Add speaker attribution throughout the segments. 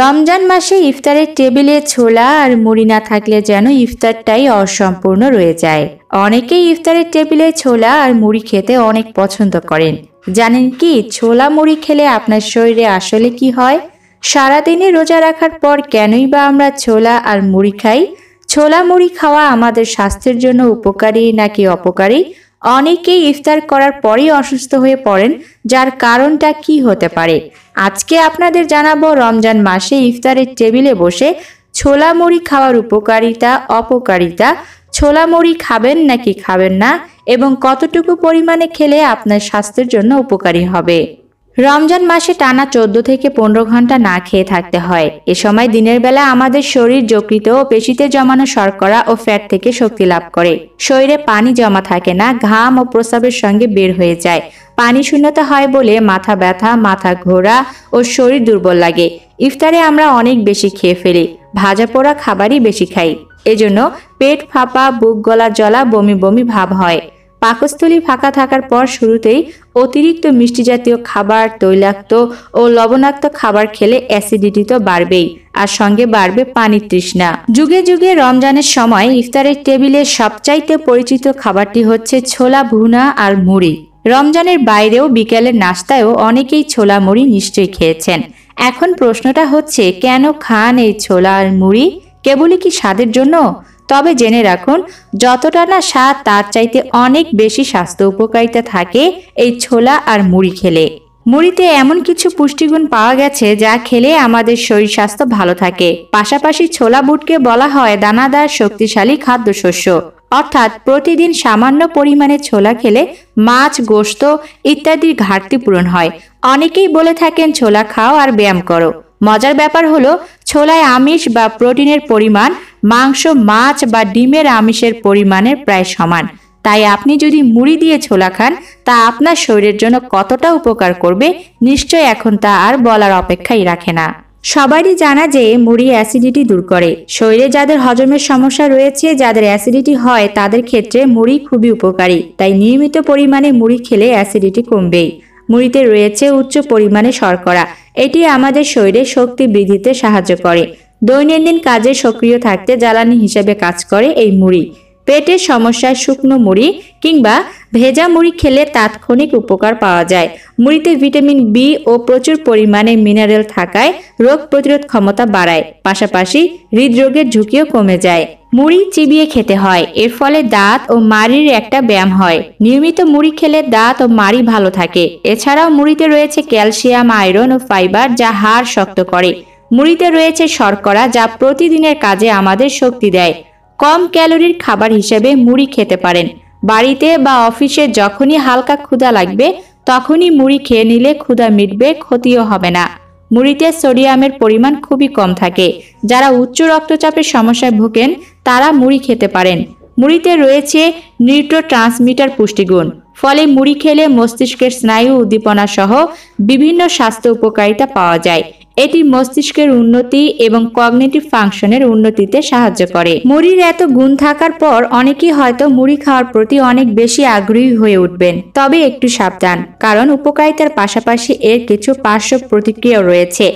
Speaker 1: রমজান মাসে ইফতারের টেবিলে ছোলা আর মুড়ি না থাকলে যেন ইফতারটাই অসম্পূর্ণ রয়ে যায় অনেকেই ইফতারের টেবিলে ছোলা আর মুড়ি খেতে অনেক পছন্দ করেন জানেন কি ছোলা মুড়ি খেলে আপনার শরীরে আসলে কি হয় সারাদিনে রোজা রাখার পর কেনই বা আমরা ছোলা আর মুড়ি খাই ছোলা মুড়ি খাওয়া আমাদের স্বাস্থ্যের জন্য উপকারী নাকি অপকারী অনেকেই ইফতার করার পরেই অসুস্থ হয়ে পড়েন যার কারণটা কি হতে পারে আজকে আপনাদের জানাবো রমজান মাসে ইফতারের টেবিলে বসে ছোলা মুড়ি খাওয়ার উপকারিতা অপকারিতা ছোলা মুড়ি খাবেন নাকি খাবেন না এবং কতটুকু পরিমাণে খেলে আপনার স্বাস্থ্যের জন্য উপকারী হবে রমজান মাসে টানা চোদ্দ থেকে পনেরো ঘন্টা না খেয়ে থাকতে হয় এ সময় দিনের বেলা আমাদের শরীর যকৃত ও পেশিতে জমানো শর্করা ও ফ্যাট থেকে শক্তি লাভ করে শরীরে পানি জমা থাকে না ঘাম ও প্রস্রাবের সঙ্গে বের হয়ে যায় পানি শূন্যতা হয় বলে মাথা ব্যথা মাথা ঘোরা ও শরীর দুর্বল লাগে ইফতারে আমরা অনেক বেশি খেয়ে ফেলি ভাজা পোড়া খাবারই বেশি খাই এজন্য পেট ফাঁপা বুক গলা জ্বলা বমি বমি ভাব হয় পাকস্থলী ফাঁকা থাকার পর শুরুতেই অতিরিক্ত মিষ্টি জাতীয় খাবার তৈলাক্ত ও লবণাক্ত খাবার খেলে অ্যাসিডিটি তো বাড়বেই আর সঙ্গে বাড়বে পানির তৃষ্ণা যুগে যুগে রমজানের সময় ইফতারের টেবিলে সবচাইতে পরিচিত খাবারটি হচ্ছে ছোলা ভুনা আর মুড়ি রমজানের বাইরেও বিকেলের নাস্তায়ও অনেকেই ছোলা মুড়ি নিশ্চয়ই খেয়েছেন এখন প্রশ্নটা হচ্ছে কেন খান এই ছোলা আর মুড়ি কেবলই কি স্বাদের জন্য তবে জেনে রাখুন যতটা না স্বাদ তার চাইতে অনেক বেশি স্বাস্থ্য উপকারিতা থাকে এই ছোলা আর মুড়ি খেলে মুড়িতে এমন কিছু পুষ্টিগুণ পাওয়া গেছে যা খেলে আমাদের শরীর স্বাস্থ্য ভালো থাকে পাশাপাশি ছোলা বুটকে বলা হয় দানাদার শক্তিশালী খাদ্যশস্য অর্থাৎ প্রতিদিন সামান্য পরিমাণে ছোলা খেলে মাছ গোস্ত ইত্যাদির ঘাটতি পূরণ হয় অনেকেই বলে থাকেন ছোলা খাও আর ব্যায়াম করো মজার ব্যাপার হলো ছোলায় আমিষ বা প্রোটিনের পরিমাণ মাংস মাছ বা ডিমের আমিষের পরিমাণের প্রায় সমান তাই আপনি যদি মুড়ি দিয়ে ছোলা খান তা আপনার শরীরের জন্য কতটা উপকার করবে নিশ্চয় এখন তা আর বলার অপেক্ষাই রাখে না সবারই জানা যে মুড়ি অ্যাসিডিটি দূর করে শরীরে যাদের হজমের সমস্যা রয়েছে যাদের অ্যাসিডিটি হয় তাদের ক্ষেত্রে মুড়ি খুবই উপকারী তাই নিয়মিত পরিমাণে মুড়ি খেলে অ্যাসিডিটি কমবেই মুড়িতে রয়েছে উচ্চ পরিমাণে শর্করা এটি আমাদের শরীরে শক্তি বৃদ্ধিতে সাহায্য করে দৈনন্দিন কাজে সক্রিয় থাকতে জ্বালানি হিসেবে কাজ করে এই মুড়ি পেটের সমস্যায় শুকনো মুড়ি কিংবা ভেজা মুড়ি খেলে তাৎক্ষণিক উপকার পাওয়া যায় মুড়িতে ভিটামিন বি ও প্রচুর পরিমাণে মিনারেল থাকায় রোগ প্রতিরোধ ক্ষমতা বাড়ায় পাশাপাশি হৃদরোগের ঝুঁকিও কমে যায় মুড়ি চিবিয়ে খেতে হয় এর ফলে দাঁত ও মাড়ির একটা ব্যায়াম হয় নিয়মিত মুড়ি খেলে দাঁত ও মাড়ি ভালো থাকে এছাড়াও মুড়িতে রয়েছে ক্যালসিয়াম আয়রন ও ফাইবার যা হাড় শক্ত করে মুড়িতে রয়েছে শর্করা যা প্রতিদিনের কাজে আমাদের শক্তি দেয় কম ক্যালোরির খাবার হিসেবে মুড়ি খেতে পারেন বাড়িতে বা অফিসে যখনই হালকা ক্ষুধা লাগবে তখনই মুড়ি খেয়ে নিলে ক্ষুধা মিটবে ক্ষতিও হবে না মুড়িতে সোডিয়ামের পরিমাণ খুবই কম থাকে যারা উচ্চ রক্তচাপের সমস্যায় ভোগেন তারা মুড়ি খেতে পারেন মুড়িতে রয়েছে নিউট্রো ট্রান্সমিটার পুষ্টিগুণ ফলে মুড়ি খেলে মস্তিষ্কের স্নায়ু উদ্দীপনা সহ বিভিন্ন স্বাস্থ্য উপকারিতা পাওয়া যায় এটি মস্তিষ্কের উন্নতি এবং কগনেটিভ ফাংশনের উন্নতিতে সাহায্য করে মুড়ির এত গুণ থাকার পর অনেকেই হয়তো মুড়ি খাওয়ার প্রতি অনেক বেশি আগ্রহী হয়ে উঠবেন তবে একটু সাবধান কারণ উপকারিতার পাশাপাশি এর কিছু পার্শ্ব প্রতিক্রিয়াও রয়েছে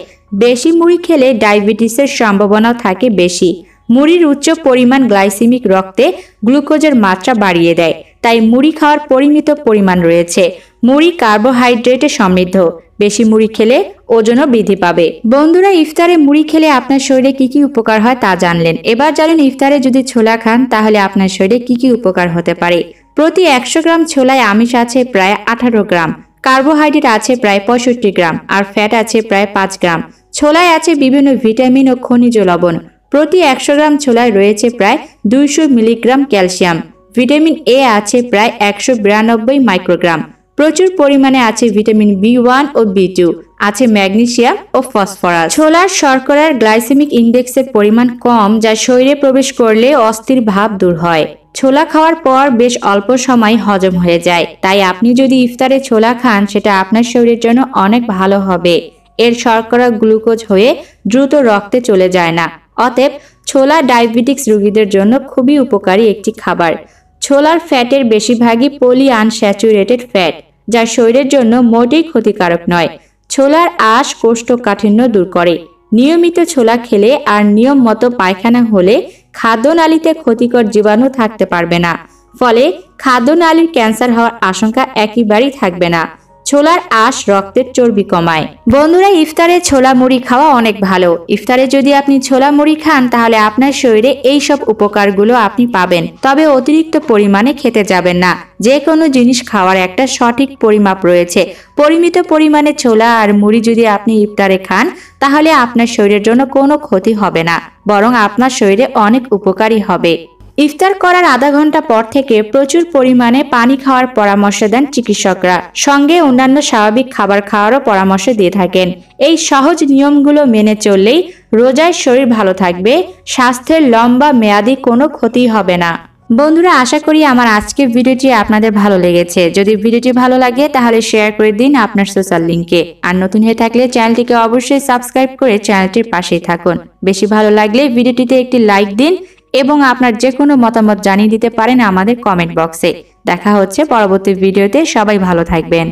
Speaker 1: বেশি মুড়ি খেলে ডায়াবেটিসের সম্ভাবনা থাকে বেশি মুড়ির উচ্চ পরিমাণ গ্লাইসিমিক রক্তে গ্লুকোজের মাত্রা বাড়িয়ে দেয় তাই মুড়ি খাওয়ার পরিমিত পরিমাণ রয়েছে মুড়ি কার্বোহাইড্রেটে সমৃদ্ধ বেশি মুড়ি খেলে ওজনও বৃদ্ধি পাবে বন্ধুরা ইফতারে মুড়ি খেলে আপনার শরীরে কি কি উপকার হয় তা জানলেন এবার জানেন ইফতারে যদি ছোলা খান তাহলে আপনার শরীরে কি কি উপকার হতে পারে প্রতি একশো গ্রাম ছোলায় আমিষ আছে প্রায় আঠারো গ্রাম কার্বোহাইড্রেট আছে প্রায় পঁয়ষট্টি গ্রাম আর ফ্যাট আছে প্রায় পাঁচ গ্রাম ছোলায় আছে বিভিন্ন ভিটামিন ও খনিজ লবণ প্রতি একশো গ্রাম ছোলায় রয়েছে প্রায় দুইশো মিলিগ্রাম ক্যালসিয়াম ভিটামিন এ আছে প্রায় একশো বিরানব্বই মাইক্রোগ্রাম প্রচুর পরিমাণে আছে ভিটামিন বি ওয়ান ও বি টু আছে ম্যাগনেশিয়াম ও ফসফরাস ছোলার শর্করার গ্লাইসেমিক ইন্ডেক্সের পরিমাণ কম যা শরীরে প্রবেশ করলে অস্থির ভাব দূর হয় ছোলা খাওয়ার পর বেশ অল্প সময় হজম হয়ে যায় তাই আপনি যদি ইফতারে ছোলা খান সেটা আপনার শরীরের জন্য অনেক ভালো হবে এর শর্করা গ্লুকোজ হয়ে দ্রুত রক্তে চলে যায় না অতএব ছোলা ডায়াবেটিক্স রোগীদের জন্য খুবই উপকারী একটি খাবার ছোলার ফ্যাটের বেশিরভাগই পলি আনস্যাচুরেটেড ফ্যাট যা শরীরের জন্য মোটেই ক্ষতিকারক নয় ছোলার আশ কোষ্ঠকাঠিন্য দূর করে নিয়মিত ছোলা খেলে আর নিয়ম মতো পায়খানা হলে খাদ্যনালীতে ক্ষতিকর জীবাণু থাকতে পারবে না ফলে খাদ্যনালীর ক্যান্সার হওয়ার আশঙ্কা একেবারেই থাকবে না ছোলার আঁশ রক্তের চর্বি কমায় বন্ধুরা ইফতারে ছোলা মুড়ি খাওয়া অনেক ভালো ইফতারে যদি আপনি ছোলা মুড়ি খান তাহলে আপনার শরীরে এই সব উপকারগুলো আপনি পাবেন তবে অতিরিক্ত পরিমাণে খেতে যাবেন না যে কোনো জিনিস খাওয়ার একটা সঠিক পরিমাপ রয়েছে পরিমিত পরিমাণে ছোলা আর মুড়ি যদি আপনি ইফতারে খান তাহলে আপনার শরীরের জন্য কোনো ক্ষতি হবে না বরং আপনার শরীরে অনেক উপকারী হবে ইফতার করার আধা ঘন্টা পর থেকে প্রচুর পরিমাণে পানি খাওয়ার পরামর্শ দেন চিকিৎসকরা সঙ্গে অন্যান্য স্বাভাবিক খাবার খাওয়ারও পরামর্শ দিয়ে থাকেন এই সহজ নিয়মগুলো মেনে চললেই রোজায় শরীর ভালো থাকবে স্বাস্থ্যের লম্বা মেয়াদি কোনো ক্ষতি হবে না বন্ধুরা আশা করি আমার আজকের ভিডিওটি আপনাদের ভালো লেগেছে যদি ভিডিওটি ভালো লাগে তাহলে শেয়ার করে দিন আপনার সোশ্যাল লিঙ্কে আর নতুন হয়ে থাকলে চ্যানেলটিকে অবশ্যই সাবস্ক্রাইব করে চ্যানেলটির পাশেই থাকুন বেশি ভালো লাগলে ভিডিওটিতে একটি লাইক দিন এবং আপনার যে কোনো মতামত জানিয়ে দিতে পারেন আমাদের কমেন্ট বক্সে দেখা হচ্ছে পরবর্তী ভিডিওতে সবাই ভালো থাকবেন